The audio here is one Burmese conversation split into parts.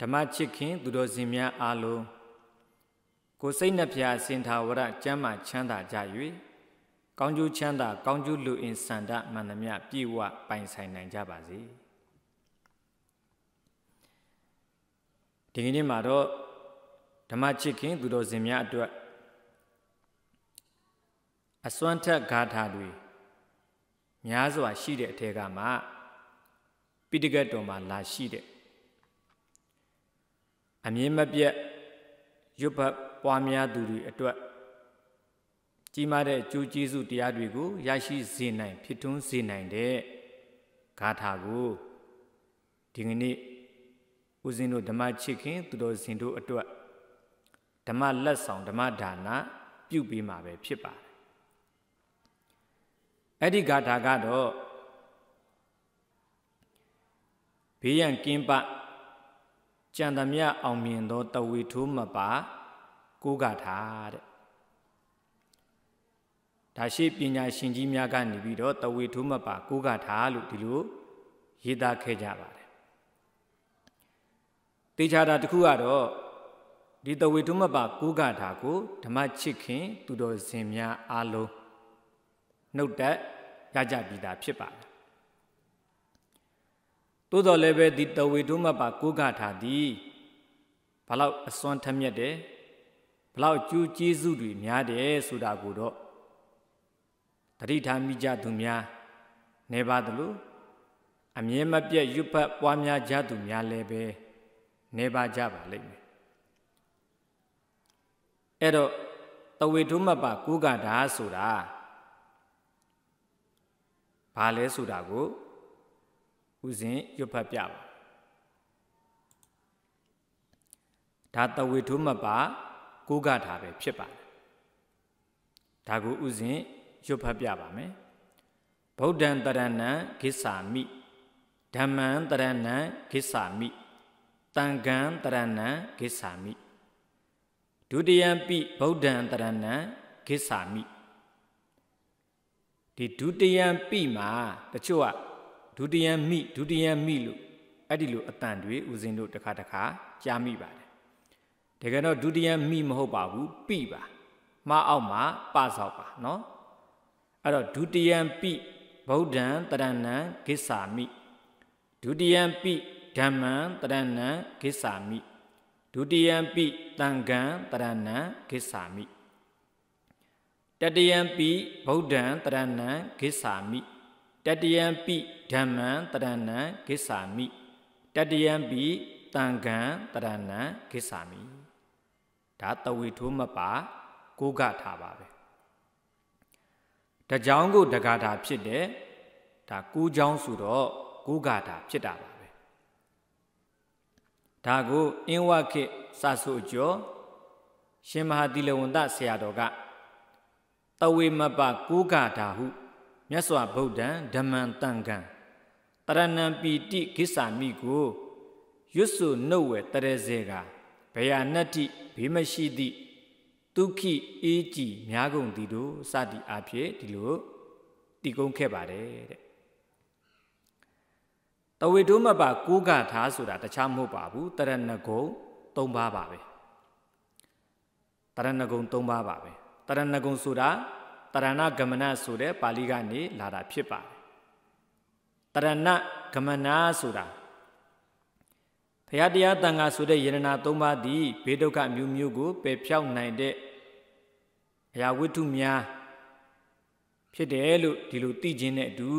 ဓမ္မချစ်ခင်သူတော်စင်များအားလုံးကိုစိတ်နှဖျားစင်ထာဝရကျမ်းမှချမ်းသာကြ၍ကောင်းကျိုးချမ်းသာ ကောင်းကျိုးလူအင်စန္ဒမန္တမြပြည့်ဝပိုင်ဆိုင်နိုင်ကြပါစေဒီကနေ့မှာတော့ဓမ္မချစ်ခင်သူတော်စင်များအတွက်အစွမ်းထက်ဂါထာတွေများစွာရှိတဲ့အထက်ကမှပိဋကတ်တော်မှာလာရှိတဲ့အမြင့်မပြတ်ရွတ်ဖတ်ပွားများသူတွေအတွက်ကြီးမားတဲ့အကျိုးကျေးဇူးတရားတွေကိုရရှိစေနိုင်ဖြစ်ထွန်းစေနိုင်တဲ့ဂါထာကိုဒီကနေ့ဦးဇင်းတို့ဓမ္မချစ်ခင်သူတော်စင်တို့အတွက်ဓမ္မလက်ဆောင်ဓမ္မဒါနပြုပေးမှာပဲဖြစ်ပါတယ်အဲ့ဒီဂါထာကတော့ဘေးရန်ကင်းပကြံသမျှအောင်မြင်သောတဝီထိုးမပါကိုးကထာတဲ့ဒါရှိပညာရှင်ကြီးများကနေပြီးတော့တဝေထုမပါကိုးကထာလို့ဒီလိုရေးသားခဲ့ကြပါတယ်။တေချာတာတစ်ခုကတော့ဒီတဝေထုမပါကိုးကထာကိုဓမ္မချစ်ခင်သူတော်စင်များအားလုံးနှုတ်တက်ရကြပြီးသားဖြစ်ပါတယ်သို့တော်လည်းပဲဒီတဝေတုမပါကိုးကထားသည်ဘလောက်အစွမ်းထက်မြက်တယ်ဘလောက်ကျူးကျေးဇူးတွေများတယ်ဆိုတာကိုတော့တတိထာမိကြသူများနေပါသလိုအမြဲမပြတ်ရွတ်ဖတ်ပွားများကြသူများလည်းပဲနေပါကြပါလိမ့်မယ်အဲ့တော့တဝေတုမပါကိုးကတာဆိုတာဘာလဲဆိုတာကိုဦးစဉ်ရွတ်ဖတ်ပြပါဒါတဝေထုမပါကိုးကတာပဲဖြစ်ပါတယ်ဒါကိုဥစဉ်ရွတ်ဖတ်ပြပါမယ်ဗုဒ္ဓံတရဏံဂစ္ဆာမိဓမ္မံတရဏံဂစ္ဆာမိတံဃံတရဏံဂစ္ဆာမိဒုတိယပိဗုဒ္ဓံတရဏံဂစ္ဆာမိဒီဒုတိယပိမှာတချို့ကဒုတိယမိဒုတိယမိလို့အဲ့ဒီလိုအတန်တွေဦးဇင်းတို့တစ်ခါတစ်ခါကြားမိပါတယ်တကယ်တော့ဒုတိယမိမဟုတ်ပါဘူးပိပါမအောက်မှာပဆောက်ပါနော်အဲ့တော့ဒုတိယပိဗုဒ္ဓံတရဏံဂစ္ဆာမိဒုတိယပိဓမ္မံတရဏံဂစ္ဆာမိဒုတိယပိတံဃံတရဏံဂစ္ဆာမိတတယံပိဗုဒ္ဓံတရဏံဂစ္ဆာမိတတယံပိဓမ္မံတရဏံဂစ္ဆာမိတတယံပိတံခံတရဏံဂစ္ဆာမိဒါတဝေထိုးမပါကိုကထာပါပဲတကြောင်ကိုတဂါထာဖြစ်တယ်ဒါကိုကြောင်ဆိုတော့ကိုကထာဖြစ်တာပါပဲဒါကိုအင်းဝခိစာဆိုကြောရှင်မဟာတိလဝန္တဆရာတော်ကတဝေမပကိုကထာဟုမြတ်စွာဘုဒ္ဓံဓမ္မံတန်ခံတရဏံပီတိဂစ္ဆာမိကိုရွတ်ဆုနှုတ်ဝဲတရေစေကဘယနတ္တိဘေးမရှိသည့်ဒုခိအေးကြည်များကုန်သည်တို့စသည်အဖြစ်ဒီလိုတည်ကုန်းခဲ့ပါတယ်တဲ့တဝေတုမပကိုးကထားဆိုတာတခြားမဟုတ်ပါဘူးတရဏဂုံ၃ပါးပါပဲတရဏဂုံ၃ပါးပါပဲတရဏဂုံဆိုတာတရဏဂမနဆိုတဲ့ပါဠိကနေလာတာဖြစ်ပါတယ်တရဏဂမနာဆိုတာဘုရားတရားတန်ခါဆိုတဲ့ယန္တနာ၃ပါးသည်ဘေးဒုက္ခမျိုးမျိုးကိုပယ်ဖြောက်နိုင်တဲ့အရာဝတ္ထုများဖြစ်တယ်လို့ဒီလိုသိခြင်းနဲ့အတူ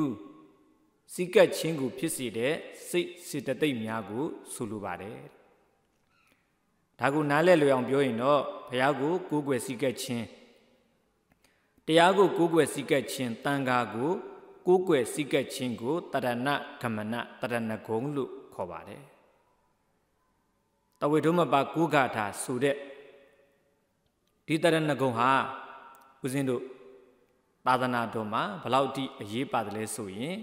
စိကတ်ချင်းကိုဖြစ်စေတဲ့စိတ်စေတသိက်များကိုဆိုလိုပါတယ်။ဒါကိုနားလည်လွယ်အောင်ပြောရင်တော့ဘုရားကိုကိုးကွယ်စိကတ်ချင်းတရားကို ကိုးကွယ်စည်းကပ်ခြင်းတန်ခါကိုကိုးကွယ်စည်းကပ်ခြင်းကိုတရဏဂမနတရဏဂုံလို့ခေါ်ပါတယ်။တဝေဒုမပါကိုးဂါထာဆိုတဲ့ဒီတရဏဂုံဟာဦးဇင်းတို့သာသနာတော်မှာဘလောက်တိအရေးပါတယ်လဲဆိုရင်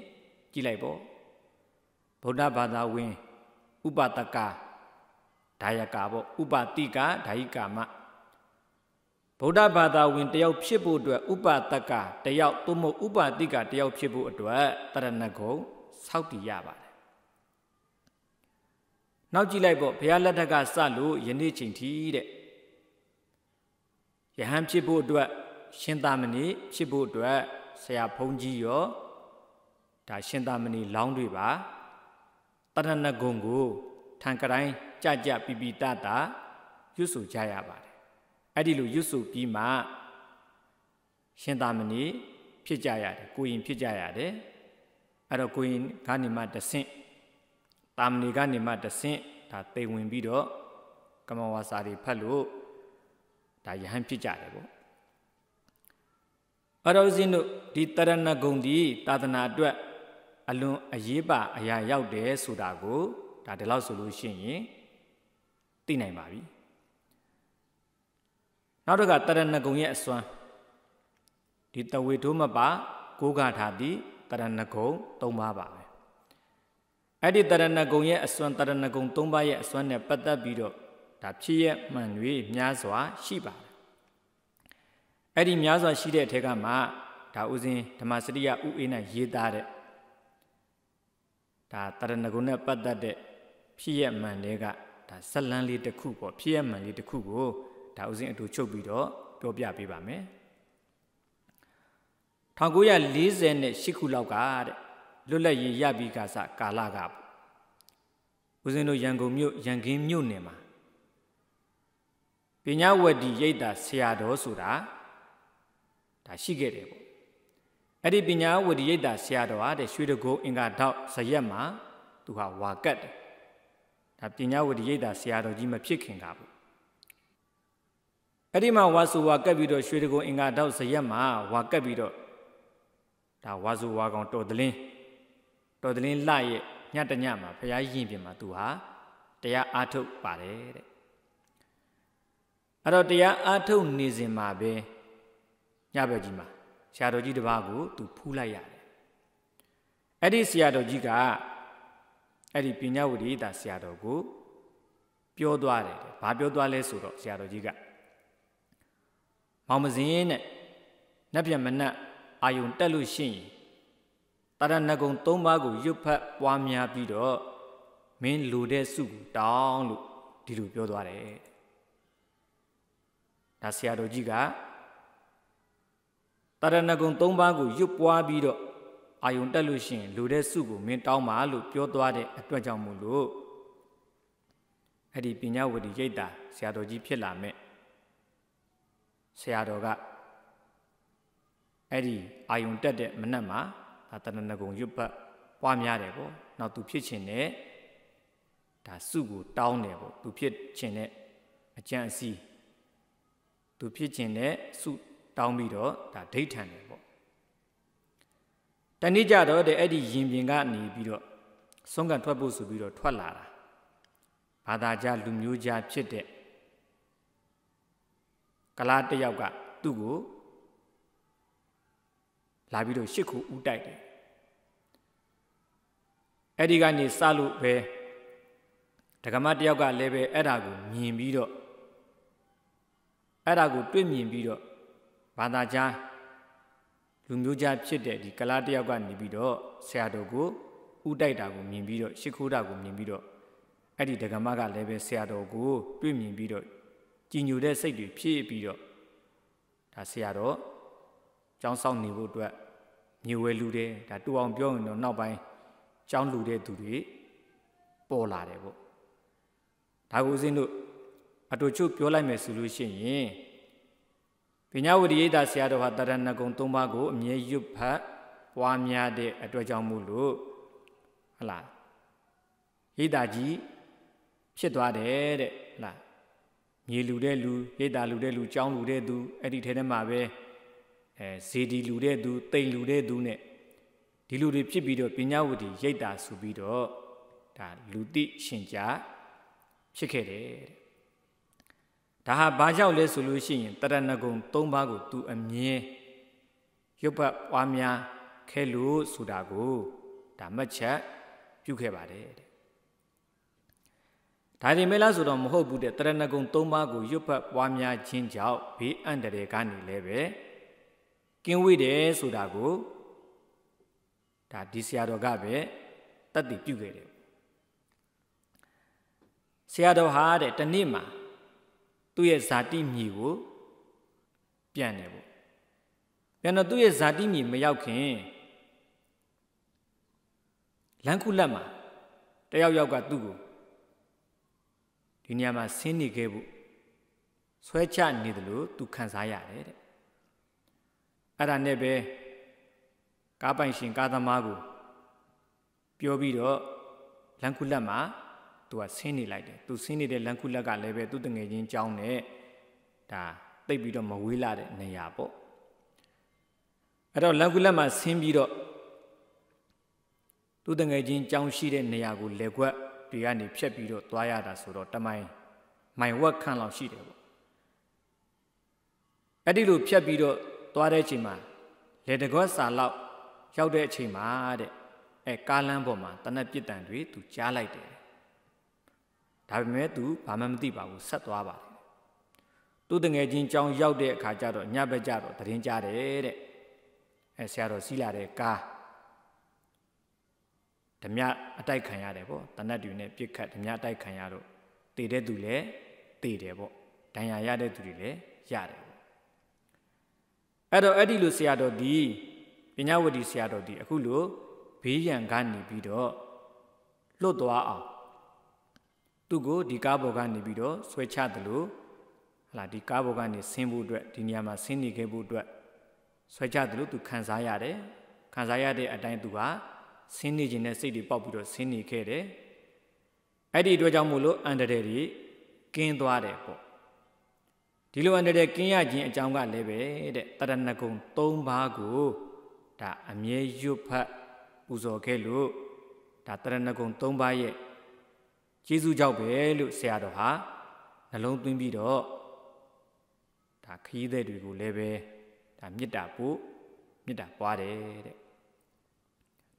ကြည့်လိုက်ပေါ့ဗုဒ္ဓဘာသာဝင် ဥပတကဒါယကပေါ့ဥပတိကဒါယိကာမဗုဒ္ဓဘာသာဝင်တယောက်ဖြစ်ဖို့အတွက်ဥပတကတယောက်သို့မဟုတ်ဥပတိကတယောက်ဖြစ်ဖို့အတွက်တရဏဂုံစောက်တည်ရပါတယ်။နောက်ကြည့်လိုက်ပေါ့ဘုရားလက်ထက်ကစလို့ယနေ့ချိန်ထိတဲ့ယဟန်ဖြစ်ဖို့အတွက်ရှင်သာမဏေဖြစ်ဖို့အတွက်ဆရာဘုန်းကြီးရောဒါရှင်သာမဏေလောင်းတွေပါတရဏဂုံကိုထံကတိုင်းကြကြပိပိတတာရွတ်ဆိုကြရပါတယ်အဲ့ဒီလိုရွတ်ဆိုပြီးမှရှင်သာမဏေဖြစ်ကြရတယ်ကိုရင်ဖြစ်ကြရတယ်အဲ့တော့ကိုရင်ကနေမှတဆင့်သာမဏေကနေမှတဆင့်ဒါသိဝင်ပြီးတော့ကမဝါစာတွေဖတ်လို့ဒါယဟန်ဖြစ်ကြတယ်ပေါ့အရောဇင်းတို့ဒီတရဏဂုံဒီသာသနာအတွက်အလွန်အရေးပါအရာရောက်တယ်ဆိုတာကိုဒါဒီလောက်ဆိုလို့ရှိရင်သိနိုင်ပါပြီနောက်တစ်ခါတရဏဂုံရဲ့အစွမ်းဒီတဝေထိုးမပါ ကိုးကားထားသည့်တရဏဂုံ၃ပါးပါပဲအဲ့ဒီတရဏဂုံရဲ့အစွမ်းတရဏဂုံ၃ပါးရဲ့အစွမ်းနဲ့ပတ်သက်ပြီးတော့ဒါဖြစ်ရမှန်တွေများစွာရှိပါတယ်အဲ့ဒီများစွာရှိတဲ့အထက်ကမှဒါဥစဉ်ဓမ္မစရိယဥအေးနဲ့ရေးသားတဲ့ဒါတရဏဂုံနဲ့ပတ်သက်တဲ့ဖြစ်ရမှန်တွေကဒါဇလန်းလေးတစ်ခုပေါ့ဖြစ်ရမှန်လေးတစ်ခုကိုဒါဥစဉ်အတူချုပ်ပြီးတော့ပြောပြပေးပါမယ်1948ခုလောက်ကတဲ့လွတ်လပ်ရေးရပြီးကစကာလကဥစဉ်တို့ရန်ကုန်မြို့ရန်ကင်းမြို့နယ်မှာပညာဝတ္တိရိတ်တာဆရာတော်ဆိုတာဒါရှိခဲ့တယ်ပေါ့အဲ့ဒီပညာဝတ္တိရိတ်တာဆရာတော်ဟာတဲ့ရွှေတကုန်းအင်္ဂါတောက်ဇရက်မှာ သူဟာဝါကတ်တယ်ဒါပညာဝတ္တိရိတ်တာဆရာတော်ကြီးမဖြစ်ခင်ကပေါ့အဲ့ဒီမှာဝါဆိုဝါကပ်ပြီးတော့ရွှေတကုံအင်္ဂါတောက်ဇရက်မှာဝါကပ်ပြီးတော့ဒါဝါဆိုဝါကောင်တော်တလင်းတော်တလင်းလှရဲ့ညတညမှာဘုရားရင်ပြင်မှာသူဟာတရားအားထုတ်ပါတယ်တဲ့အဲ့တော့တရားအားထုတ်နေစဉ်မှာပဲညဘက်ကြီးမှာဆရာတော်ကြီးတစ်ပါးကိုသူဖူးလိုက်ရတယ်အဲ့ဒီဆရာတော်ကြီးကအဲ့ဒီပညာဝတိတာဆရာတော်ကိုပြောသွားတယ်ဘာပြောသွားလဲဆိုတော့ဆရာတော်ကြီးကမောင်မစင်းနဲ့နက်ပြန်မနက်အာယုံတက်လို့ရှိရင်တာရဏဂုံ၃ပါးကိုရွတ်ဖတ်ပွားများပြီးတော့မင်းလိုတဲ့စုကိုတောင်းလို့ဒီလိုပြောသွားတယ်ဒါဆရာတော်ကြီးကတာရဏဂုံ၃ပါးကိုရွတ်ပွားပြီးတော့အာယုံတက်လို့ရှိရင်လိုတဲ့စုကိုမင်းတောင်းပါလို့ပြောသွားတဲ့အတွက်ကြောင့်မို့လို့အဲ့ဒီပညာဝတီရိတ်တာဆရာတော်ကြီးဖြစ်လာမဲ့ဆရာတော်ကအဲ့ဒီအာယုံတက်တဲ့မနက်မှာဒါတဏဏဂုံရွတ်ပတ်ပွားများတယ်ပေါ့နောက်သူဖြစ်ခြင်းနဲ့ဒါစုကိုတောင်းတယ်ပေါ့သူဖြစ်ခြင်းနဲ့အကြံအစီသူဖြစ်ခြင်းနဲ့စုတောင်းပြီးတော့ဒါဒိဋ္ဌံတယ်ပေါ့တနေ့ကြတော့တဲ့အဲ့ဒီယင်ပြင်ကနေပြီးတော့ဆုံးကထွက်ဖို့ဆိုပြီးတော့ထွက်လာတာဘာသာကြလူမျိုးကြဖြစ်တဲ့ကလားတစ်ယောက်ကသူ့ကိုလာပြီးတော့ရှစ်ခုဥတိုက်တယ်အဲ့ဒီကနေစလို့ပဲဒကမတယောက်ကလည်းပဲအဲ့ဒါကိုမြင်ပြီးတော့အဲ့ဒါကိုတွေ့မြင်ပြီးတော့ဘာသာကြားလူမျိုးကြားဖြစ်တဲ့ဒီကလားတယောက်ကနေပြီးတော့ဆရာတော်ကိုဥတိုက်တာကိုမြင်ပြီးတော့ရှ िख ိုးတာကိုမြင်ပြီးတော့အဲ့ဒီဒကမကလည်းပဲဆရာတော်ကိုတွေ့မြင်ပြီးတော့ကြည်ညိုတဲ့စိတ်တွေဖြည့်ပြီးတော့ဒါဆရာတော့ကြောင်းဆောင်နေဖို့အတွက်မြေဝဲလူတယ်ဒါတူအောင်ပြောရင်တော့နောက်ပိုင်းကြောင်းလူတဲ့သူတွေပေါ်လာတယ်ပေါ့ဒါကိုဦးဇင်းတို့အတူချုပ်ပြောလိုက်မယ်ဆိုလို့ရှိရင်ပညာဝတိရိတာဆရာတော်ဟာတရဏဂုံ၃ပါးကိုအမြဲရွတ်ဖတ်ပွားများတဲ့အတွက်ကြောင့်မို့လို့ဟလားရိတာကြီးဖြစ်သွားတယ်တဲ့ဟလားမြေလူတဲ့လူရိတ်တာလူတဲ့လူကြောင်းလူတဲ့သူအဲ့ဒီထဲထဲမှာပဲအဲဇေဒီလူတဲ့သူတိမ်လူတဲ့သူ ਨੇ ဒီလူတွေဖြစ်ပြီးတော့ပညာဝတီရိတ်တာဆိုပြီးတော့ဒါလူတိရှင်ကြ ဖြစ်ခဲ့တယ်တဲ့ဒါဟာဘာကြောင့်လဲဆိုလို့ရှိရင်တရဏဂုံ၃ပါးကိုသူအမြင်ရုပ်ဘပွားများ ခဲလို့ဆိုတာကိုဒါမှတ်ချက်ပြုခဲ့ပါတယ်ဒါတင်မဲလားဆိုတော့မဟုတ်ဘူးတဲ့တရဏဂုံ၃ပါးကိုရွတ်ဖတ်ပွားများခြင်းကြောင့်ဘေးအန္တရာယ်ကနေလည်းပဲကင်းဝေးတယ်ဆိုတာကိုဒါဒီဆရာတော်ကပဲတတ်သိပြုခဲ့တယ်ဆရာတော်ဟာတဲ့တနေ့မှာသူ့ရဲ့ဇာတိမြေကိုပြန်တယ်ပေါ့ပြန်တော့သူ့ရဲ့ဇာတိမြေမရောက်ခင်လန်ခုလက်မှာတယောက်ယောက်ကသူ့ကိုဒီနေရာမှာဆင်းနေခဲ့ဖို့ဆွဲချနေတယ်လို့သူခံစားရတယ်တဲ့အဲ့ဒါနဲ့ပဲကားပိုင်ရှင်ကားသမားကို ပြောပြီးတော့လန်ကူလက်မှာသူကဆင်းနေလိုက်တယ်သူဆင်းနေတဲ့လန်ကူလက်ကလည်းပဲသူ့တငယ်ချင်းကြောင်းနဲ့ဒါတိတ်ပြီးတော့မဝေးလာတဲ့နေရာပေါ့အဲ့တော့လန်ကူလက်မှာဆင်းပြီးတော့သူ့တငယ်ချင်းကြောင်းရှိတဲ့နေရာကိုလက်ခွက်တွေကနေဖြတ်ပြီးတော့သွားရတာဆိုတော့တမိုင်မိုင်ဝက်ခန့်လောက်ရှိတယ်ပေါ့အဲ့ဒီလိုဖြတ်ပြီးတော့သွားတဲ့အချိန်မှာလေတကွက်စာလောက် ရောက်တဲ့အချိန်မှာတဲ့အဲကားလမ်းပေါ်မှာတနက်ပြစ်တံတွေသူကြားလိုက်တယ်ဒါပေမဲ့သူဘာမှမသိပါဘူးဆက်သွားပါတယ်သူတငယ်ချင်းကြောင်းရောက်တဲ့အခါကျတော့ညဘက်ကျတော့တရင်ကြားတယ်တဲ့အဲဆရာတော်စီးလာတဲ့ကားဓမြအတိုက်ခံရတယ်ပေါ့တနတ်တူနဲ့ပြစ်ခတ်ဓမြအတိုက်ခံရတော့တည်တဲ့သူလည်းတည်တယ်ပေါ့ဒဏ်ရာရတဲ့သူတွေလည်းရတယ်ပေါ့အဲ့တော့အဲ့ဒီလိုဆရာတော်ဒီပညာဝတီဆရာတော်ဒီအခုလိုဘေးရန်ကနေပြီးတော့လွတ်သွားအောင်သူ့ကိုဒီကားပေါ်ကနေပြီးတော့ဆွဲချတယ်လို့ဟလာဒီကားပေါ်ကနေဆင်းဖို့အတွက်ဒီနေရာမှာဆင်းနေခဲ့ဖို့အတွက်ဆွဲချတယ်လို့သူခံစားရတယ်ခံစားရတဲ့အတိုင်းသူကဆင်းနေခြင်းနဲ့စိတ်တွေပေါက်ပြီးတော့ဆင်းနေခဲ့တယ်။အဲ့ဒီအတွက်ကြောင့်မို့လို့အန္တရာယ်တွေကင်းသွားတယ်ပေါ့။ဒီလိုအန္တရာယ်ကင်းရခြင်း အကြောင်းကလည်းပဲတဲ့တရဏဂုံ၃ပါးကိုဒါအမြဲရွတ်ဖတ်ပူဇော်ခဲ့လို့ဒါတရဏဂုံ၃ပါးရဲ့ကျေးဇူးကြောင့်ပဲလို့ဆရာတော်ဟာနှလုံးသွင်းပြီးတော့ဒါခရီးသည်တွေကိုလည်းပဲဒါမေတ္တာပို့မေတ္တာပွားတယ်တဲ့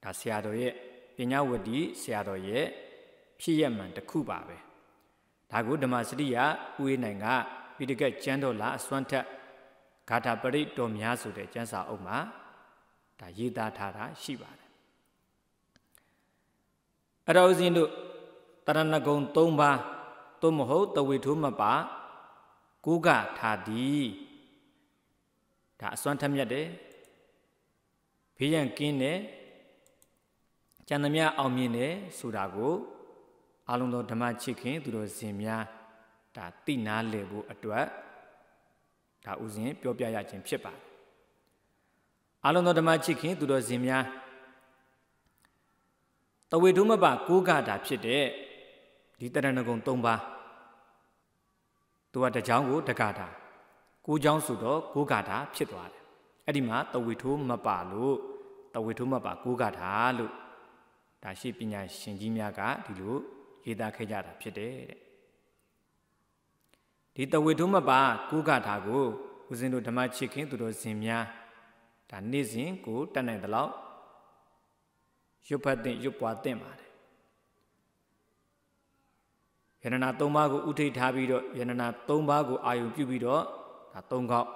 ဒါဆရာတော်ရဲ့ပညာဝတ္တိဆရာတော်ရဲ့ဖြစ်ရမှန်တစ်ခုပါပဲဒါကိုဓမ္မစရိယဦးအေးနိုင်ကပိဋကတ်ကျမ်းတော်လာအစွမ်းထက်ဂါထာပရိတော်များဆိုတဲ့ကျမ်းစာအုပ်မှာဒါရေးသားထားတာရှိပါတယ်အရောဦးဇင်းတို့တရဏဂုံ၃ပါးသို့မဟုတ်တဝေထိုးမပါကုကထာတိဒါအစွမ်းထက်မြတ်တယ်ဘေးရန်ကင်းတယ်ကျန်သမျှအောင်မြင်တယ်ဆိုတာကို အလုံးသောဓမ္မချစ်ခင်သူတို့ဇင်များဒါသိနာလည်ဖို့အတွက်ဒါဥစဉ်ပြောပြရခြင်းဖြစ်ပါတယ်အလုံးသောဓမ္မချစ်ခင်သူတို့ဇင်များတဝေထုမပကိုးကတာဖြစ်တဲ့ဒီတရဏဂုံ၃ပါးသူကတကြောင်းကိုတကတာကိုးကြောင်းဆိုတော့ကိုးကတာဖြစ်သွားတယ်အဲ့ဒီမှာတဝေထုမပလို့တဝေထုမပကိုးကတာလို့ဒါရှိပညာရှင်ကြီးများကဒီလိုရေးသားခဲ့ကြတာဖြစ်တယ်တဲ့ဒီတဝေထုမပါကုကထာကိုဦးဇင်းတို့ဓမ္မချစ်ခင်သူတော်စင်များဒါနေ့စဉ်ကိုတတ်နိုင်သလောက်ရွတ်ဖတ်သင့်ရွတ်ပွားသင့်ပါတယ်ယန္နာ၃ပါးကိုဥထိထားပြီးတော့ယန္နာ၃ပါးကိုအာယုံပြုပြီးတော့ဒါ၃ခေါက်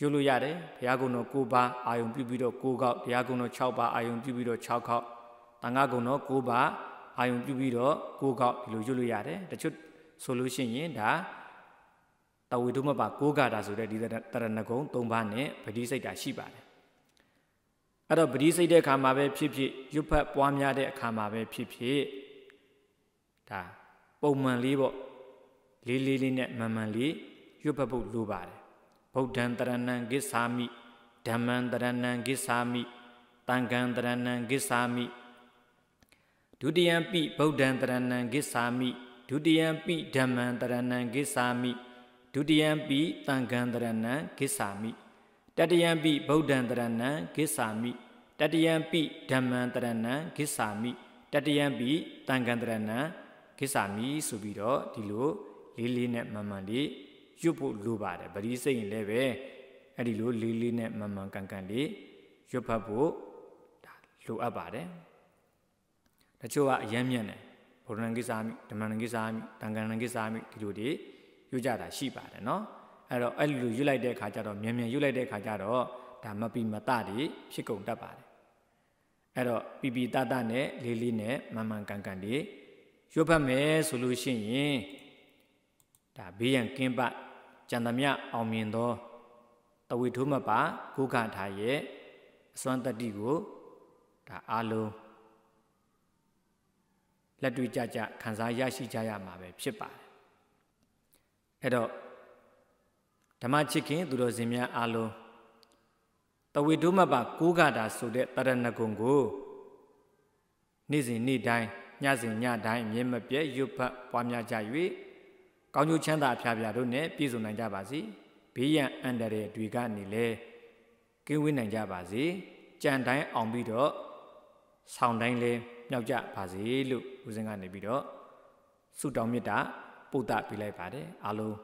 ရွတ်လို့ရတယ်တရားဂုဏ်တော်၉ပါးအာယုံပြုပြီးတော့၉ခေါက်တရားဂုဏ်တော်၆ပါးအာယုံပြုပြီးတော့၆ခေါက်တန်ခါဂုဏ်တော်၉ပါးအာယုံပြုပြီးတော့၉ခေါက်ဒီလိုရွတ်လို့ရတယ်တချို့ဆိုလို့ရှိရင်ဒါတဝေဒုမပါ၉ဂါတာဆိုတဲ့ဒီတရဏဂုံ၃ပါးနဲ့ပတိစိတ်တာရှိပါတယ်အဲ့တော့ပတိစိတ်တဲ့အခါမှာပဲဖြစ်ဖြစ်ရွတ်ဖတ်ပွားများတဲ့အခါမှာပဲဖြစ်ဖြစ်ဒါပုံမှန်လေးပေါ့လေးလေးလေးနဲ့မှန်မှန်လေးရွတ်ဖတ်ဖို့လိုပါတယ်ဗုဒ္ဓံတရဏံဂစ္ဆာမိဓမ္မံတရဏံဂစ္ဆာမိတံဃံတရဏံဂစ္ဆာမိဒုတိယံပိဗုဒ္ဓံတရဏံဂစ္ဆာမိဒုတိယံပိဓမ္မံတရဏံဂစ္ဆာမိဒုတိယံပိတံဃံတရဏံဂစ္ဆာမိတတိယံပိဗုဒ္ဓံတရဏံဂစ္ဆာမိတတိယံပိဓမ္မံတရဏံဂစ္ဆာမိတတိယံပိတံဃံတရဏံဂစ္ဆာမိဆိုပြီးတော့ဒီလိုလေးလေးနဲ့မှန်မှန်လေးရွတ်ဖို့လိုပါတယ်ပရိစိတ်ရင်လည်းပဲအဲ့ဒီလိုလေးလေးနဲ့မမှန်ကန်ကန်လေးရွတ်ဖတ်ဖို့ဒါလိုအပ်ပါတယ်တချို့ကအယမ်းမြတ်တယ်ဗုဒ္ဓံကိစ္စမိဓမ္မံကိစ္စမိတံဃံကိစ္စမိဒီလိုတွေရွတ်ကြတာရှိပါတယ်နော်အဲ့တော့အဲ့လိုရွတ်လိုက်တဲ့အခါကျတော့မြန်မြန်ရွတ်လိုက်တဲ့အခါကျတော့ဒါမပီမတတွေဖြစ်ကုန်တတ်ပါတယ်အဲ့တော့ပီပီတတနဲ့လေးလေးနဲ့မမှန်ကန်ကန်တွေရွတ်ဖတ်မယ်ဆိုလို့ရှိရင်ဒါဘေးရန်ကင်းပကြံသမျှအောင်မြင်သောတဝိထုမပါဂုခထာရဲ့အစွမ်းတတ္တိကိုဒါအလုံးလက်တွေ့ကြကြခံစားရရှိကြရမှာပဲဖြစ်ပါတယ်အဲ့တော့ဓမ္မချစ်ခင်သူတော်စင်များအလုံးတဝိထုမပါဂုခထာဆိုတဲ့တရဏဂုံကိုနေ့စဉ်နေ့တိုင်းညစဉ်ညတိုင်းမြဲမပြတ်ရွတ်ဖတ်ပွားများကြ၍ကောင်းကျိုးချမ်းသာအဖျားဖျားတို့နဲ့ပြည့်စုံနိုင်ကြပါစေဘေးရန်အန္တရာယ်တွေကနေလဲကင်းဝေးနိုင်ကြပါစေကြံတိုင်းအောင်ပြီးတော့ဆောင်းတိုင်းလဲမြောက်ကြပါစေလို့ဦးစင်ကနေပြီးတော့ဆုတောင်းမေတ္တာ ပို့သပေးလိုက်ပါတယ်အားလုံး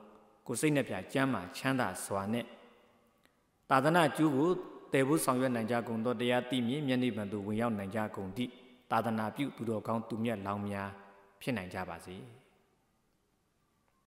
ကိုစိတ်နှပြကျမ်းမာချမ်းသာစွာနဲ့သာသနာကျူးကိုတည်ဖို့ဆောင်ရွက်နိုင်ကြကုန်သောတရားသိမြင်မျက်နှာပန်သို့ဝင်ရောက်နိုင်ကြကုန်သည့်သာသနာပြုသူတော်ကောင်းသူမြတ်လောင်များဖြစ်နိုင်ကြပါစေ။